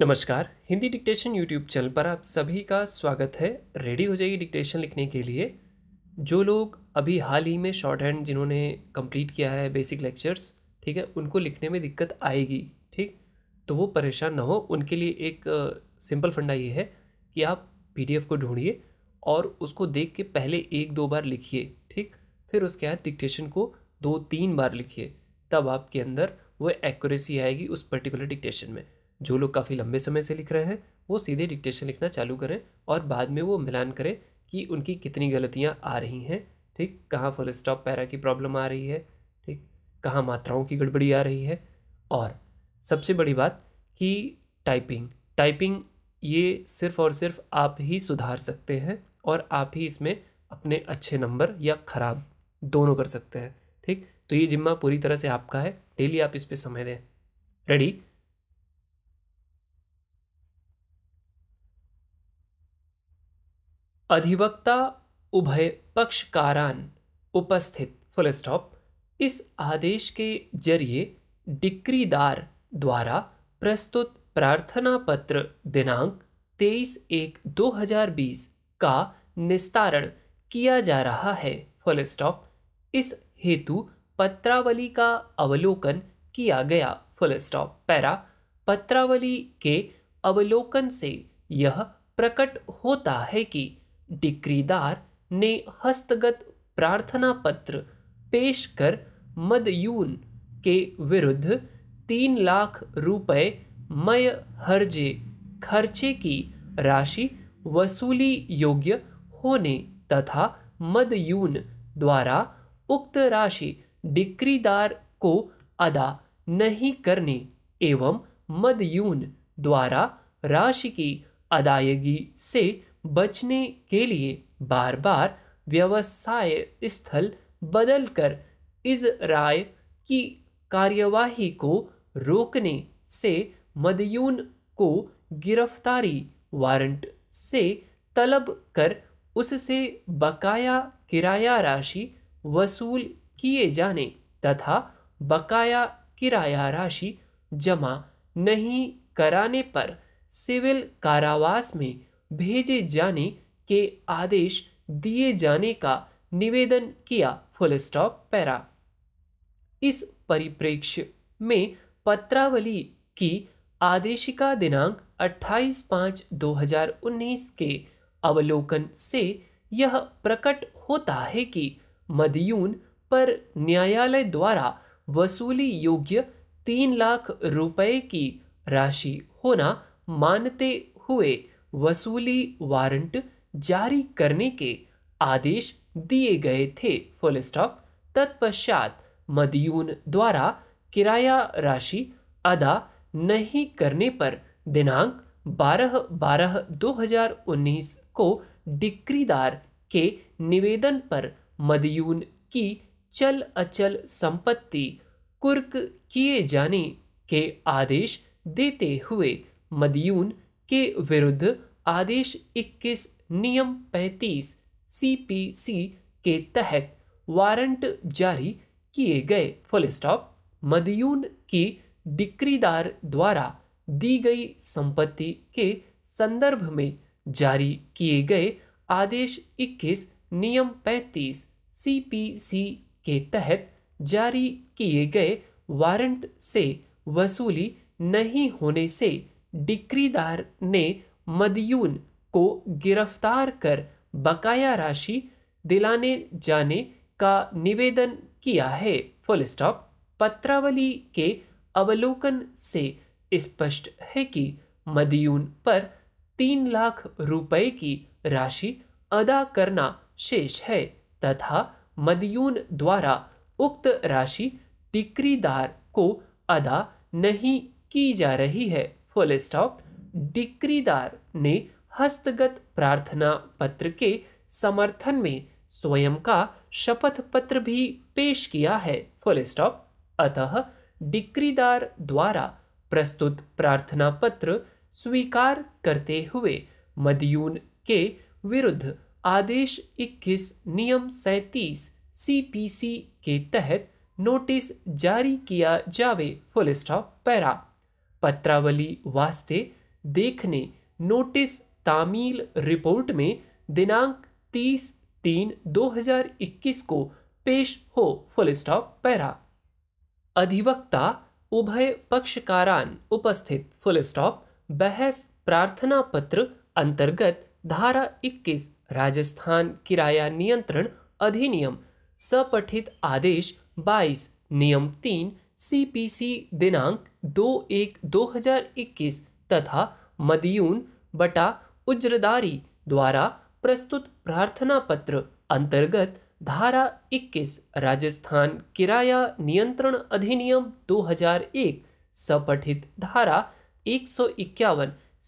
नमस्कार Hindi dictation YouTube channel पर आप सभी का स्वागत है रेडी हो जाइए डिक्टेशन लिखने के लिए जो लोग अभी हाल ही में शॉर्ट हैंड जिन्होंने कंप्लीट किया है बेसिक लेक्चर्स ठीक है उनको लिखने में दिक्कत आएगी ठीक तो वो परेशान ना हो उनके लिए एक सिंपल फंडा ये है कि आप पी को ढूंढिए और उसको देख के पहले एक दो बार लिखिए ठीक फिर उसके बाद डिक्टेशन को दो तीन बार लिखिए तब आपके अंदर वो एक्यूरेसी आएगी उस पर्टिकुलर डिक्टेशन में जो लोग काफ़ी लंबे समय से लिख रहे हैं वो सीधे डिक्टेशन लिखना चालू करें और बाद में वो मिलान करें कि उनकी कितनी गलतियाँ आ रही हैं ठीक कहाँ फुल स्टॉप पैरा की प्रॉब्लम आ रही है ठीक कहाँ मात्राओं की गड़बड़ी आ रही है और सबसे बड़ी बात कि टाइपिंग टाइपिंग ये सिर्फ़ और सिर्फ आप ही सुधार सकते हैं और आप ही इसमें अपने अच्छे नंबर या ख़राब दोनों कर सकते हैं ठीक तो ये जिम्मा पूरी तरह से आपका है डेली आप इस पर समय दें रेडी अधिवक्ता उभय पक्षकारान उपस्थित फुल स्टॉप इस आदेश के जरिए डिक्रीदार द्वारा प्रस्तुत प्रार्थना पत्र दिनांक 23 एक 2020 का निस्तारण किया जा रहा है फुल स्टॉप इस हेतु पत्रावली का अवलोकन किया गया फुल स्टॉप पैरा पत्रावली के अवलोकन से यह प्रकट होता है कि डिक्रीदार ने हस्तगत प्रार्थना पत्र पेश कर मदयून के विरुद्ध तीन लाख रुपए मय हर्जे खर्चे की राशि वसूली योग्य होने तथा मदयून द्वारा उक्त राशि डिक्रीदार को अदा नहीं करने एवं मदयून द्वारा राशि की अदायगी से बचने के लिए बार बार व्यवसाय स्थल बदलकर इस राय की कार्यवाही को रोकने से मदयून को गिरफ्तारी वारंट से तलब कर उससे बकाया किराया राशि वसूल किए जाने तथा बकाया किराया राशि जमा नहीं कराने पर सिविल कारावास में भेजे जाने के आदेश दिए जाने का निवेदन किया फुल स्टॉप पैरा इस परिप्रेक्ष्य में पत्रावली की आदेशिका दिनांक 28 पाँच 2019 के अवलोकन से यह प्रकट होता है कि मदयून पर न्यायालय द्वारा वसूली योग्य तीन लाख रुपए की राशि होना मानते हुए वसूली वारंट जारी करने के आदेश दिए गए थे फुल स्टॉप तत्पश्चात मदयून द्वारा किराया राशि अदा नहीं करने पर दिनांक 12 बारह 2019 को डिक्रीदार के निवेदन पर मदयून की चल अचल संपत्ति कुर्क किए जाने के आदेश देते हुए मदयून के विरुद्ध आदेश 21 नियम 35 सीपीसी के तहत वारंट जारी किए गए फुल स्टॉप मदयून की डिक्रीदार द्वारा दी गई संपत्ति के संदर्भ में जारी किए गए आदेश 21 नियम 35 सीपीसी के तहत जारी किए गए वारंट से वसूली नहीं होने से डिक्रीदार ने मदयून को गिरफ्तार कर बकाया राशि दिलाने जाने का निवेदन किया है फुल स्टॉप पत्रावली के अवलोकन से स्पष्ट है कि मदयून पर तीन लाख रुपए की राशि अदा करना शेष है तथा मदयून द्वारा उक्त राशि टिकरीदार को अदा नहीं की जा रही है फुल स्टॉप डिक्रीदार ने हस्तगत प्रार्थना पत्र के समर्थन में स्वयं का शपथ पत्र भी पेश किया है फुल स्टॉप अतः डिक्रीदार द्वारा प्रस्तुत प्रार्थना पत्र स्वीकार करते हुए मदयून के विरुद्ध आदेश 21 नियम 37 सीपीसी के तहत नोटिस जारी किया जावे फुल स्टॉप पैरा पत्रावली वास्ते देखने नोटिस तामील रिपोर्ट में दिनांक 30 तीन 2021 को पेश हो फुल स्टॉप पैरा अधिवक्ता उभय पक्षकारान उपस्थित फुल स्टॉप बहस प्रार्थना पत्र अंतर्गत धारा 21 राजस्थान किराया नियंत्रण अधिनियम सपठित आदेश 22 नियम 3 सीपीसी दिनांक 2 एक 2021 तथा मदयून बटा उजरदारी द्वारा प्रस्तुत प्रार्थना पत्र अंतर्गत धारा 21 राजस्थान किराया नियंत्रण अधिनियम 2001 सपठित धारा एक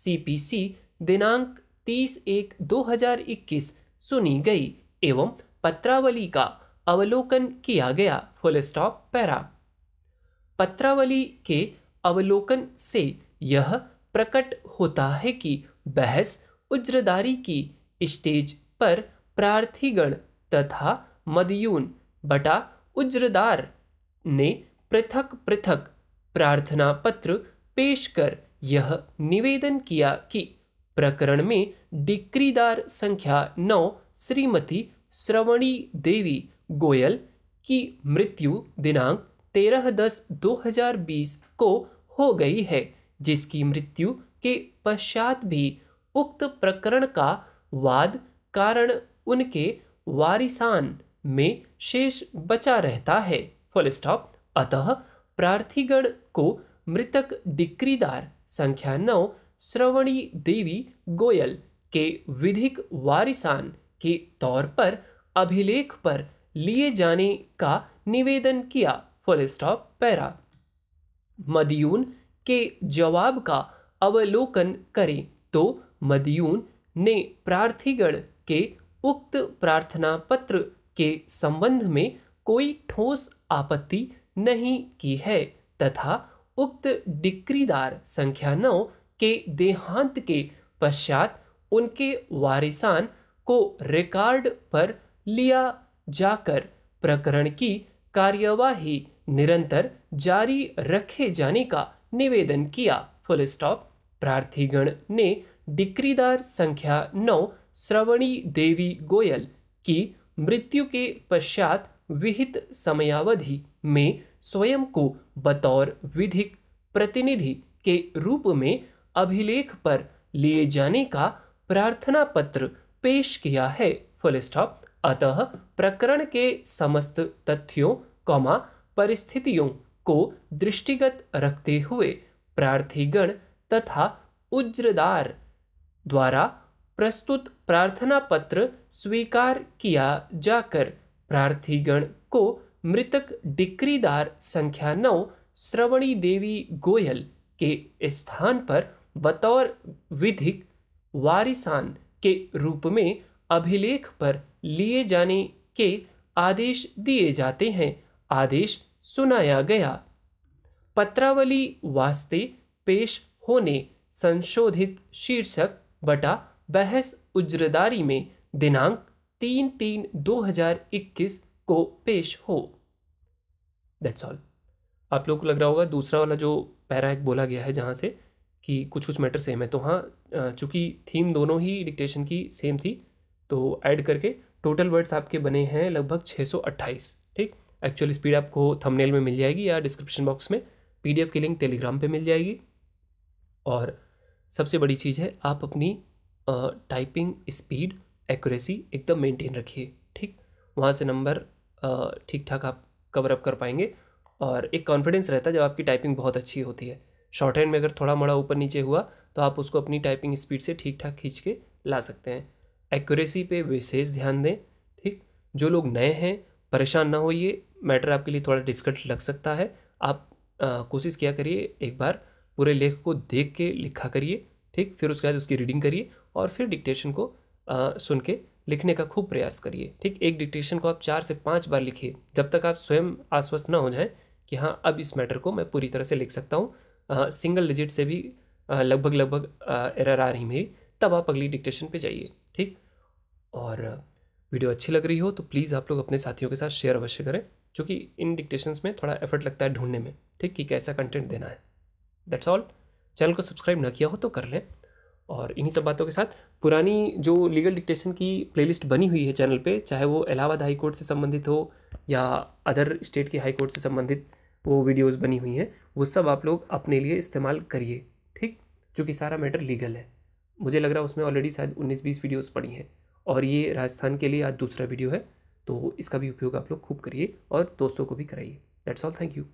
सीपीसी दिनांक 30 एक 2021 सुनी गई एवं पत्रावली का अवलोकन किया गया फुल स्टॉप पैरा पत्रावली के अवलोकन से यह प्रकट होता है कि बहस उज्रदारी की स्टेज पर प्रार्थीगण तथा मदयून बटा उज्रदार ने पृथक पृथक प्रार्थना पत्र पेश कर यह निवेदन किया कि प्रकरण में डिक्रीदार संख्या नौ श्रीमती श्रवणी देवी गोयल की मृत्यु दिनांक तेरह दस दो हजार बीस को हो गई है जिसकी मृत्यु के पश्चात भी उक्त प्रकरण का वाद कारण उनके वारिसान में शेष बचा रहता है फुल स्टॉप अतः प्रार्थीगण को मृतक डिक्रीदार संख्या नौ श्रवणी देवी गोयल के विधिक वारिसान के तौर पर अभिलेख पर लिए जाने का निवेदन किया फुल स्टॉप पैरा मदियून के जवाब का अवलोकन करें तो मदयून ने प्रार्थीगण के उक्त प्रार्थना पत्र के संबंध में कोई ठोस आपत्ति नहीं की है तथा उक्त डिक्रीदार संख्या नौ के देहांत के पश्चात उनके वारिसान को रिकॉर्ड पर लिया जाकर प्रकरण की कार्यवाही निरंतर जारी रखे जाने का निवेदन किया फुल स्टॉप प्रार्थीगण ने डिक्रीदार संख्या नौ श्रवणी देवी गोयल की मृत्यु के पश्चात विहित समयावधि में स्वयं को बतौर विधिक प्रतिनिधि के रूप में अभिलेख पर लिए जाने का प्रार्थना पत्र पेश किया है फुल स्टॉप अतः प्रकरण के समस्त तथ्यों कौमा परिस्थितियों को दृष्टिगत रखते हुए प्रार्थीगण तथा उज्रदार द्वारा प्रस्तुत प्रार्थना पत्र स्वीकार किया जाकर प्रार्थीगण को मृतक डिक्रीदार संख्या नौ श्रवणी देवी गोयल के स्थान पर बतौर विधिक वारिसान के रूप में अभिलेख पर लिए जाने के आदेश दिए जाते हैं आदेश सुनाया गया पत्रावली वास्ते पेश होने संशोधित शीर्षक बटा बहस उजरदारी में दिनांक तीन तीन दो हजार इक्कीस को पेश हो दैट्स ऑल आप लोग को लग रहा होगा दूसरा वाला जो पैरा एक बोला गया है जहाँ से कि कुछ कुछ मैटर सेम है तो हाँ चूंकि थीम दोनों ही डिक्टेशन की सेम थी तो ऐड करके टोटल वर्ड्स आपके बने हैं लगभग 628 ठीक एक्चुअली स्पीड आपको थंबनेल में मिल जाएगी या डिस्क्रिप्शन बॉक्स में पीडीएफ की लिंक टेलीग्राम पे मिल जाएगी और सबसे बड़ी चीज़ है आप अपनी टाइपिंग स्पीड एक्यूरेसी एकदम मेंटेन रखिए ठीक वहाँ से नंबर ठीक ठाक आप कवर अप कर पाएंगे और एक कॉन्फिडेंस रहता है जब आपकी टाइपिंग बहुत अच्छी होती है शॉर्ट हैंड में अगर थोड़ा मोड़ा ऊपर नीचे हुआ तो आप उसको अपनी टाइपिंग स्पीड से ठीक ठाक खींच के ला सकते हैं एक्यूरेसी पे विशेष ध्यान दें ठीक जो लोग नए हैं परेशान ना होइए मैटर आपके लिए थोड़ा डिफ़िकल्ट लग सकता है आप कोशिश किया करिए एक बार पूरे लेख को देख के लिखा करिए ठीक फिर उसके बाद उसकी रीडिंग करिए और फिर डिक्टेशन को आ, सुन के लिखने का खूब प्रयास करिए ठीक एक डिक्टेशन को आप चार से पाँच बार लिखिए जब तक आप स्वयं आश्वस्त ना हो जाएँ कि हाँ अब इस मैटर को मैं पूरी तरह से लिख सकता हूँ सिंगल डिजिट से भी लगभग लगभग एरर आ रही मेरी तब आप अगली डिक्टेशन पे जाइए ठीक और वीडियो अच्छी लग रही हो तो प्लीज़ आप लोग अपने साथियों के साथ शेयर अवश्य करें क्योंकि इन डिक्टेशंस में थोड़ा एफर्ट लगता है ढूंढने में ठीक कि कैसा कंटेंट देना है दैट्स ऑल चैनल को सब्सक्राइब ना किया हो तो कर लें और इन्हीं सब बातों के साथ पुरानी जो लीगल डिक्टेशन की प्लेलिस्ट बनी हुई है चैनल पे चाहे वो इलाहाबाद हाई कोर्ट से संबंधित हो या अदर स्टेट के हाई कोर्ट से संबंधित वो वीडियोस बनी हुई हैं वो सब आप लोग अपने लिए इस्तेमाल करिए ठीक चूँकि सारा मैटर लीगल है मुझे लग रहा है उसमें ऑलरेडी शायद उन्नीस बीस वीडियोज़ पड़ी हैं और ये राजस्थान के लिए आज दूसरा वीडियो है तो इसका भी उपयोग आप लोग खूब करिए और दोस्तों को भी कराइए दैट्स ऑल थैंक यू